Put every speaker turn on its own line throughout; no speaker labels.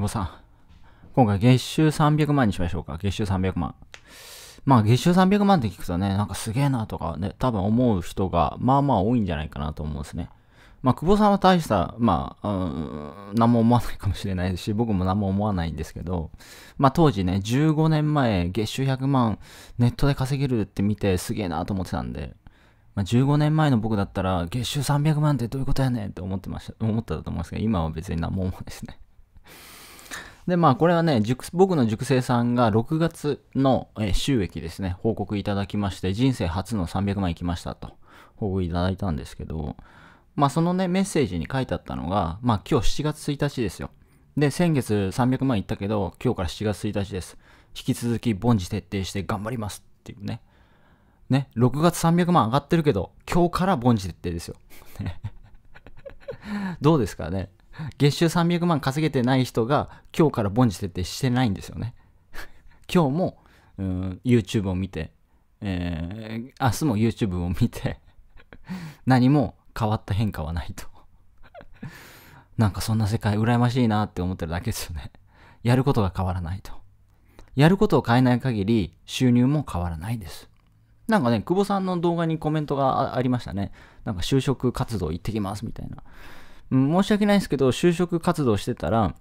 久保さん。今回月収300万にしましょうか。月収300万。まあ月収300万って聞くとね、なんかすげえなとかね、多分思う人がまあまあ多いんじゃないかなと思うんですね。まあ久保さんは大した、まあ、うん、何も思わないかもしれないし、僕も何も思わないんですけど、まあ当時ね、15年前月収100万ネットで稼げるって見てすげえなと思ってたんで、まあ、15年前の僕だったら月収300万ってどういうことやねんって思ってました、思ってたと思うんですけど、今は別に何も思わないですね。で、まあ、これはね、僕の熟成さんが6月の収益ですね、報告いただきまして、人生初の300万いきましたと、報告いただいたんですけど、まあ、そのね、メッセージに書いてあったのが、まあ、今日7月1日ですよ。で、先月300万いったけど、今日から7月1日です。引き続き、凡事徹底して頑張りますっていうね。ね、6月300万上がってるけど、今日から凡事徹底ですよ。どうですかね月収300万稼げてない人が今日から凡事設定してないんですよね。今日もうん YouTube を見て、えー、明日も YouTube を見て何も変わった変化はないと なんかそんな世界羨ましいなって思ってるだけですよね。やることが変わらないと。やることを変えない限り収入も変わらないです。なんかね、久保さんの動画にコメントがありましたね。なんか就職活動行ってきますみたいな。申し訳ないですけど、就職活動してたら、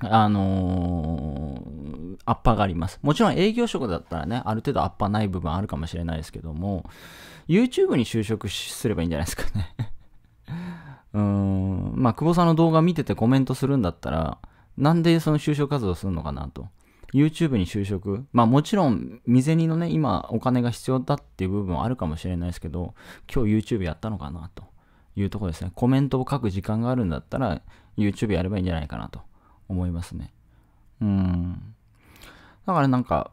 あのー、アッパーがあります。もちろん営業職だったらね、ある程度アッパーない部分あるかもしれないですけども、YouTube に就職すればいいんじゃないですかね うーん、まあ、久保さんの動画見ててコメントするんだったら、なんでその就職活動するのかなと。YouTube に就職。まあもちろん、未然にのね、今お金が必要だっていう部分はあるかもしれないですけど、今日 YouTube やったのかなと。いうところですね。コメントを書く時間があるんだったら、YouTube やればいいんじゃないかなと思いますね。うん。だからなんか、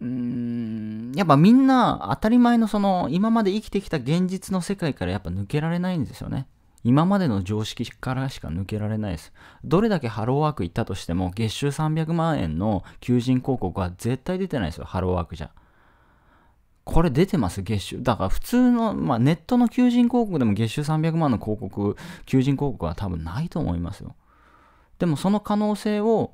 うーん、やっぱみんな当たり前のその、今まで生きてきた現実の世界からやっぱ抜けられないんですよね。今までの常識からしか抜けられないです。どれだけハローワーク行ったとしても、月収300万円の求人広告は絶対出てないですよ、ハローワークじゃ。これ出てます、月収。だから普通の、まあ、ネットの求人広告でも月収300万の広告、求人広告は多分ないと思いますよ。でもその可能性を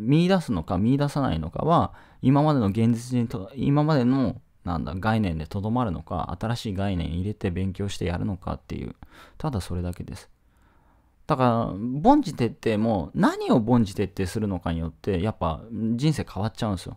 見出すのか見出さないのかは、今までの現実にと、今までのなんだ概念でとどまるのか、新しい概念入れて勉強してやるのかっていう、ただそれだけです。だから、凡事徹底も何を凡事徹底するのかによって、やっぱ人生変わっちゃうんですよ。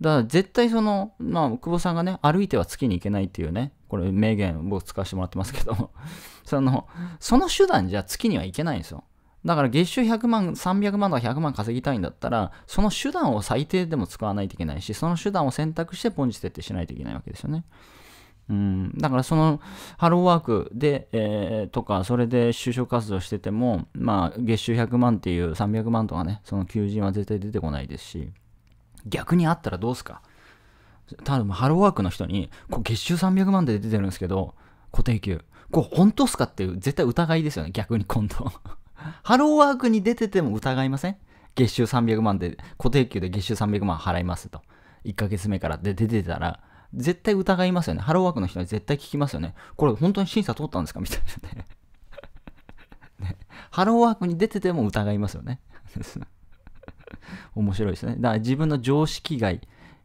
だから絶対その、まあ、久保さんがね、歩いては月に行けないっていうね、これ名言僕使わせてもらってますけど、その、その手段じゃ月には行けないんですよ。だから月収100万、300万とか100万稼ぎたいんだったら、その手段を最低でも使わないといけないし、その手段を選択してポンジ設定しないといけないわけですよね。うん、だからそのハローワークで、えー、とか、それで就職活動してても、まあ、月収100万っていう300万とかね、その求人は絶対出てこないですし、逆にあったらどうすか多分ハローワークの人に、こう月収300万で出てるんですけど、固定給。これ本当っすかっていう絶対疑いですよね、逆に今度。ハローワークに出てても疑いません月収300万で、固定給で月収300万払いますと。1ヶ月目からで出てたら、絶対疑いますよね。ハローワークの人に絶対聞きますよね。これ本当に審査通ったんですかみたいなねね。ハローワークに出てても疑いますよね。面白いですね。だから自分の常識外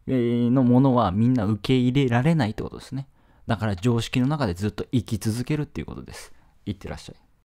のものはみんな受け入れられないってことですね。だから常識の中でずっと生き続けるっていうことです。いってらっしゃい。